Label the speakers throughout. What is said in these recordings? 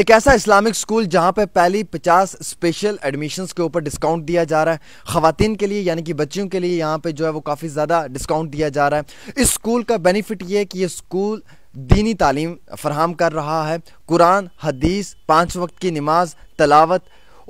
Speaker 1: एक ऐसा Islamic school जहां पर पहली 50 स्पेशल एडमिशन्स के ऊपर डिस्काउंट दिया जा रहा है खातिन के लिए यानी कि बच्चियों के लिए यहां पे जो है वो काफ़ी ज़्यादा डिस्काउंट दिया जा रहा है इस स्कूल का बेनिफिट ये है कि ये स्कूल दीनी तालीम फरहम कर रहा है कुरान हदीस पाँच वक्त की नमाज तलावत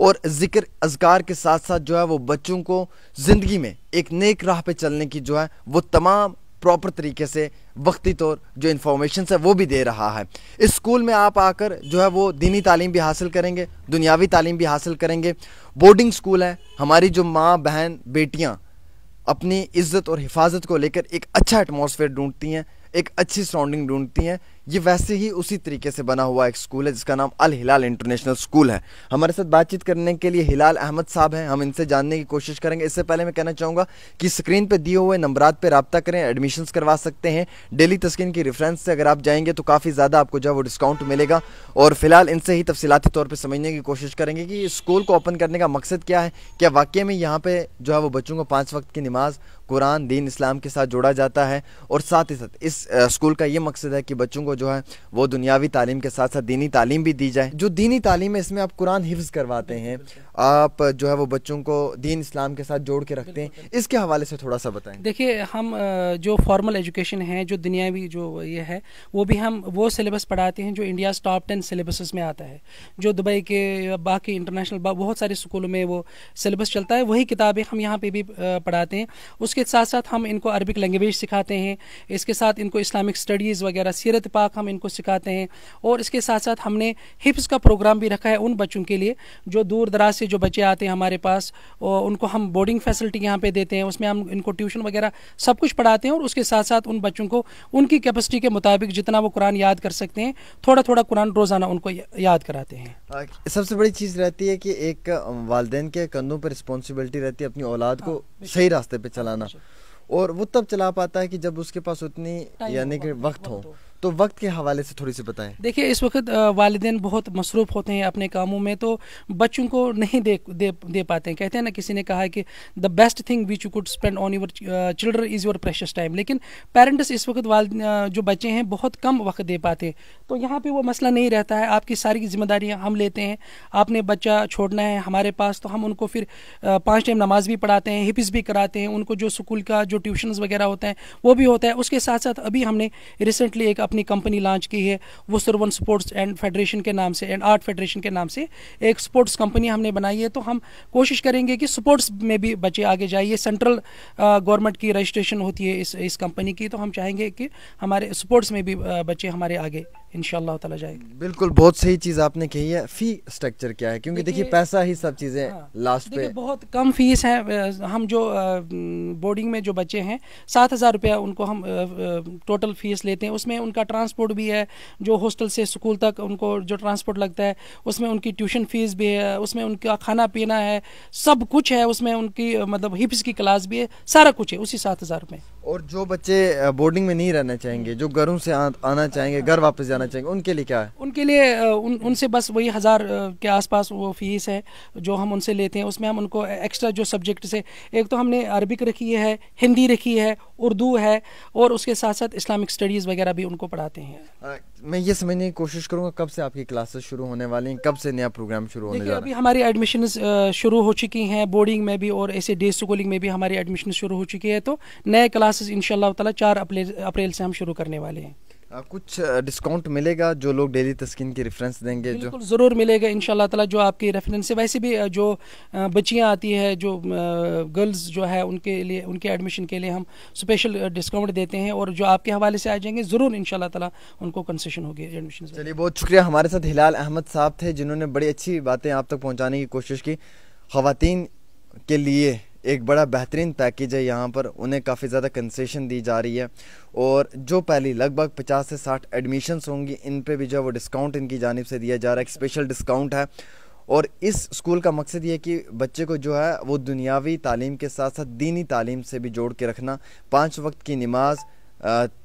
Speaker 1: और ज़िक्र अजगार के साथ साथ जो है वो बच्चों को ज़िंदगी में एक नेक राह पर चलने की जो है वो तमाम प्रॉपर तरीके से वक्ती तौर जो इन्फॉर्मेशन है वो भी दे रहा है इस स्कूल में आप आकर जो है वो दीनी तालीम भी हासिल करेंगे दुनियावी तालीम भी हासिल करेंगे बोर्डिंग स्कूल है हमारी जो माँ बहन बेटियाँ अपनी इज्जत और हिफाजत को लेकर एक अच्छा एटमोसफेयर ढूंढती हैं एक अच्छी सराउंडिंग ढूंढती हैं ये वैसे ही उसी तरीके से बना हुआ एक स्कूल है जिसका नाम अल हिलाल इंटरनेशनल स्कूल है हमारे साथ बातचीत करने के लिए हिलाल अहमद साहब हैं हम इनसे जानने की कोशिश करेंगे इससे पहले मैं कहना चाहूँगा कि स्क्रीन पर दिए हुए नंबरात पर रबता करें एडमिशन करवा सकते हैं डेली तस्किन की रेफरेंस से अगर आप जाएंगे तो काफ़ी ज़्यादा आपको जो है वो डिस्काउंट मिलेगा और फिलहाल इनसे ही तफसीती तौर पर समझने की कोशिश करेंगे कि स्कूल को ओपन करने का मकसद क्या है क्या वाक्य में यहाँ पर जो है वो बच्चों को पाँच वक्त की नमाज़ कुरान दीन इस्लाम के साथ जोड़ा जाता है और साथ ही साथ इस स्कूल का ये मकसद है कि बच्चों को जो है वो दुनियावी तालीम के साथ साथ दीनी तालीम भी दी जाए जो दीनी तालीम है इसमें आप कुरान हिफ्ज़ करवाते हैं आप जो है वो बच्चों को दीन इस्लाम के साथ जोड़ के रखते हैं इसके हवाले से थोड़ा सा बताएं
Speaker 2: देखिए हम जो फॉर्मल एजुकेशन है जो दुनियावी जो ये है वो भी हम वो सिलेबस पढ़ाते हैं जो इंडिया टॉप टेन सिलेबसेस में आता है जो दुबई के बाकी इंटरनेशनल बहुत सारे स्कूलों में वो सिलेबस चलता है वही किताबें हम यहाँ पे भी पढ़ाते हैं उसके साथ साथ हम इनको अरबिक लैंग्वेज सिखाते हैं इसके साथ इनको इस्लामिक स्टडीज़ वगैरह सीरत पा पाक हम इनको सिखाते हैं और इसके साथ साथ हमने हिप्स का प्रोग्राम भी रखा है उन बच्चों के लिए जो दूर दराज से जो बच्चे आते हैं हमारे पास और उनको हम बोर्डिंग फैसिलिटी यहाँ पे देते हैं उसमें हम इनको ट्यूशन वगैरह सब कुछ पढ़ाते हैं और उसके साथ साथ उन बच्चों को उनकी कैपेसिटी के मुताबिक जितना वो कुरान याद कर सकते हैं थोड़ा थोड़ा कुरान रोज़ाना उनको याद कराते हैं
Speaker 1: सबसे बड़ी चीज़ रहती है कि एक वालदे के कंधों पर रिस्पॉन्सिबिलिटी रहती है अपनी औलाद को हाँ, सही रास्ते पर चलाना और वो तब चला पाता है कि जब उसके पास उतनी यानी कि वक्त हो तो वक्त के हवाले से थोड़ी सी बताएं देखिए इस
Speaker 2: वक्त वालदे बहुत मसरूफ़ होते हैं अपने कामों में तो बच्चों को नहीं दे दे, दे पाते हैं कहते हैं ना किसी ने कहा कि the best thing which you could spend on your children is your precious time लेकिन पेरेंट्स इस वक्त वाल जो बच्चे हैं बहुत कम वक्त दे पाते हैं तो यहाँ पर वो मसला नहीं रहता है आपकी सारी जिम्मेदारियाँ हम लेते हैं आपने बच्चा छोड़ना है हमारे पास तो हम उनको फिर पाँच टाइम नमाज भी पढ़ाते हैं हिप्स भी कराते हैं उनको जो स्कूल का जो ट्यूशन वगैरह होता है वो भी होता है उसके साथ साथ अभी हमने रिसेंटली एक अपनी कंपनी लॉन्च की है वो सुरवन स्पोर्ट्स एंड फेडरेशन के नाम से एंड आर्ट फेडरेशन के नाम से एक स्पोर्ट्स कंपनी हमने बनाई है तो हम कोशिश करेंगे कि स्पोर्ट्स में भी बच्चे आगे जाइए सेंट्रल गवर्नमेंट की रजिस्ट्रेशन होती है इस इस कंपनी की तो हम चाहेंगे कि हमारे स्पोर्ट्स में भी बच्चे हमारे आगे इन ताला जाए
Speaker 1: बिल्कुल बहुत सही चीज़ आपने कही है फ़ी स्ट्रक्चर क्या है क्योंकि देखिए पैसा ही सब चीज़ें लास्ट हाँ, पे
Speaker 2: बहुत कम फीस है हम जो बोर्डिंग में जो बच्चे हैं सात हज़ार रुपया उनको हम टोटल फीस लेते हैं उसमें उन उनका ट्रांसपोर्ट भी है जो हॉस्टल से स्कूल तक उनको जो ट्रांसपोर्ट लगता है उसमें उनकी ट्यूशन फीस भी है उसमें उनका खाना पीना है सब कुछ है उसमें उनकी मतलब हिप्स की क्लास भी है सारा कुछ है उसी सात हज़ार रुपये
Speaker 1: और जो बच्चे बोर्डिंग में नहीं रहना चाहेंगे जो घरों से आ, आना चाहेंगे घर वापस जाना चाहेंगे उनके लिए क्या है
Speaker 2: उनके लिए उन उनसे बस वही हज़ार के आसपास वो फीस है जो हम उनसे लेते हैं उसमें हम उनको एक्स्ट्रा जो सब्जेक्ट से एक तो हमने अरबिक रखी है हिंदी रखी है उर्दू है और उसके साथ साथ इस्लामिक स्टडीज़ वगैरह भी उनको पढ़ाते हैं
Speaker 1: मैं ये समझने की कोशिश करूँगा कब से आपकी क्लासेस शुरू होने वाली हैं कब से नया प्रोग्राम शुरू होने जा अभी
Speaker 2: हमारी एडमिशन शुरू हो चुकी हैं बोर्डिंग में भी और ऐसे डे स्कूलिंग में भी हमारी एडमिशन शुरू हो चुकी है तो नए क्लास क्लासेस इन चार अप्रैल से हम शुरू करने वाले हैं
Speaker 1: आ, कुछ डिस्काउंट मिलेगा जो लोग डेली तस्किन की रेफरेंस देंगे जो
Speaker 2: ज़रूर मिलेगा इन ताला जो आपकी रेफरेंस है वैसे भी जो बच्चियाँ आती है जो गर्ल्स जो है उनके लिए उनके एडमिशन के लिए हम स्पेशल डिस्काउंट देते हैं और जो आपके हवाले से आ जाएंगे ज़रूर इन ताला उनको कंसेशन होगी एडमिशन
Speaker 1: चलिए बहुत शुक्रिया हमारे साथ हिलाल अहमद साहब थे जिन्होंने बड़ी अच्छी बातें आप तक पहुँचाने की कोशिश की खातन के लिए एक बड़ा बेहतरीन पैकेज है यहाँ पर उन्हें काफ़ी ज़्यादा कंसेशन दी जा रही है और जो पहली लगभग 50 से 60 एडमिशन्स होंगी इन पे भी जो है वो डिस्काउंट इनकी जानब से दिया जा रहा है एक स्पेशल डिस्काउंट है और इस स्कूल का मकसद ये कि बच्चे को जो है वो दुनियावी तालीम के साथ साथ दीनी तालीम से भी जोड़ के रखना पाँच वक्त की नमाज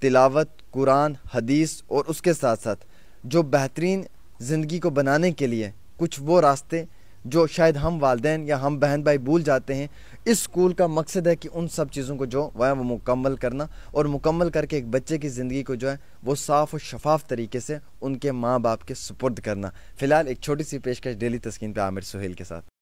Speaker 1: तिलावत कुरान हदीस और उसके साथ साथ जो बेहतरीन ज़िंदगी को बनाने के लिए कुछ वो रास्ते जो शायद हम वालदे या हम बहन भाई भूल जाते हैं इस स्कूल का मकसद है कि उन सब चीज़ों को जो वह वो मुकम्मल करना और मुकम्मल करके एक बच्चे की ज़िंदगी को जो है वो साफ़ और शफाफ तरीके से उनके माँ बाप के सुपुर्द करना फ़िलहाल एक छोटी सी पेशकश डेली तस्किन पर आमिर सुहेल के साथ